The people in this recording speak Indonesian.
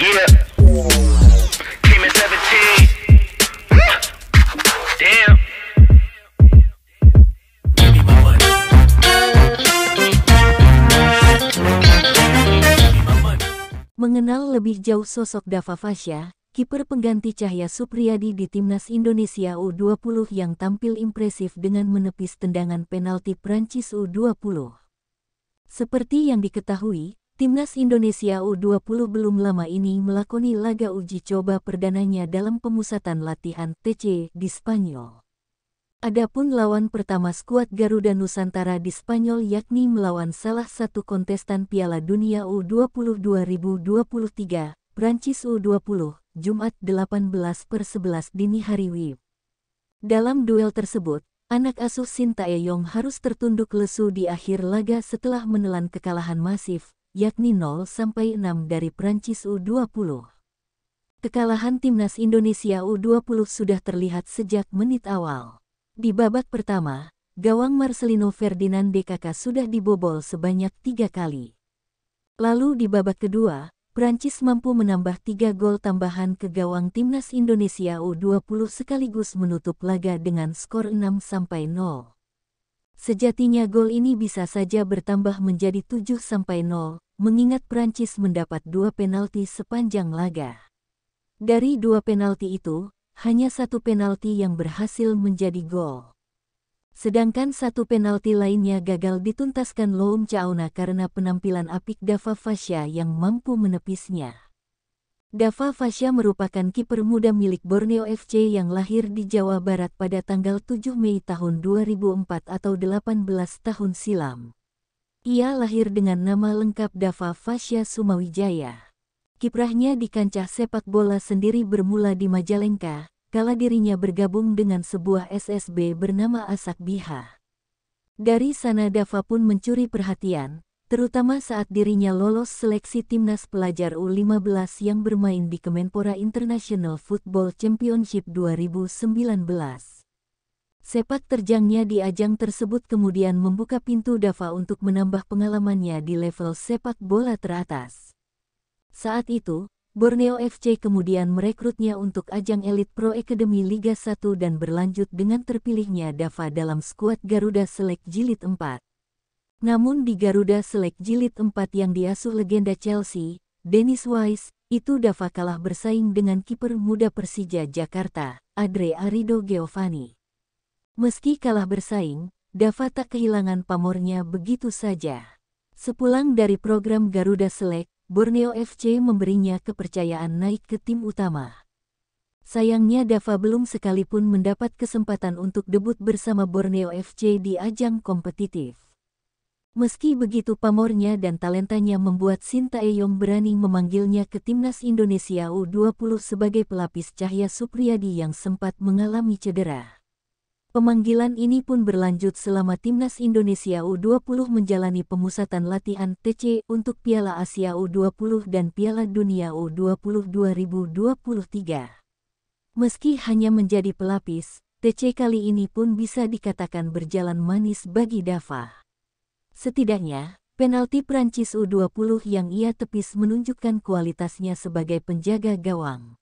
Mengenal lebih jauh sosok Dava Fasya, kiper pengganti Cahya Supriyadi di Timnas Indonesia U20 yang tampil impresif dengan menepis tendangan penalti Prancis U20. Seperti yang diketahui, Timnas Indonesia U20 belum lama ini melakoni laga uji coba perdananya dalam pemusatan latihan TC di Spanyol. Adapun lawan pertama skuad Garuda Nusantara di Spanyol yakni melawan salah satu kontestan Piala Dunia U20 2023, Prancis U20, Jumat 18 11 dini hari WIB. Dalam duel tersebut, Anak asuh Sintayong harus tertunduk lesu di akhir laga setelah menelan kekalahan masif yakni 0 sampai 6 dari Prancis U20. Kekalahan timnas Indonesia U20 sudah terlihat sejak menit awal. Di babak pertama, gawang Marcelino Ferdinand DKK sudah dibobol sebanyak tiga kali. Lalu di babak kedua, Prancis mampu menambah tiga gol tambahan ke gawang timnas Indonesia U20 sekaligus menutup laga dengan skor 6 sampai 0. Sejatinya gol ini bisa saja bertambah menjadi 7-0, mengingat Prancis mendapat dua penalti sepanjang laga. Dari dua penalti itu, hanya satu penalti yang berhasil menjadi gol. Sedangkan satu penalti lainnya gagal dituntaskan Loum Chauna karena penampilan apik Dava Fasha yang mampu menepisnya. Dava Fasya merupakan kiper muda milik Borneo FC yang lahir di Jawa Barat pada tanggal 7 Mei tahun 2004 atau 18 tahun silam. Ia lahir dengan nama lengkap Dava Fasya Sumawijaya. Kiprahnya di kancah sepak bola sendiri bermula di Majalengka, kala dirinya bergabung dengan sebuah SSB bernama Asak Biha. Dari sana Dava pun mencuri perhatian, terutama saat dirinya lolos seleksi timnas pelajar U15 yang bermain di Kemenpora International Football Championship 2019. Sepak terjangnya di ajang tersebut kemudian membuka pintu Dava untuk menambah pengalamannya di level sepak bola teratas. Saat itu, Borneo FC kemudian merekrutnya untuk ajang elit Pro Academy Liga 1 dan berlanjut dengan terpilihnya Dava dalam skuad Garuda Select Jilid 4. Namun di Garuda Select Jilid 4 yang diasuh legenda Chelsea, Dennis Wise, itu Dava kalah bersaing dengan kiper muda Persija Jakarta, Adre Arido Geovani. Meski kalah bersaing, Dava tak kehilangan pamornya begitu saja. Sepulang dari program Garuda Select, Borneo FC memberinya kepercayaan naik ke tim utama. Sayangnya Dava belum sekalipun mendapat kesempatan untuk debut bersama Borneo FC di ajang kompetitif. Meski begitu pamornya dan talentanya membuat Sinta Eyong berani memanggilnya ke Timnas Indonesia U20 sebagai pelapis Cahya Supriyadi yang sempat mengalami cedera. Pemanggilan ini pun berlanjut selama Timnas Indonesia U20 menjalani pemusatan latihan TC untuk Piala Asia U20 dan Piala Dunia U20 2023. Meski hanya menjadi pelapis, TC kali ini pun bisa dikatakan berjalan manis bagi Dava. Setidaknya, penalti Prancis U20 yang ia tepis menunjukkan kualitasnya sebagai penjaga gawang.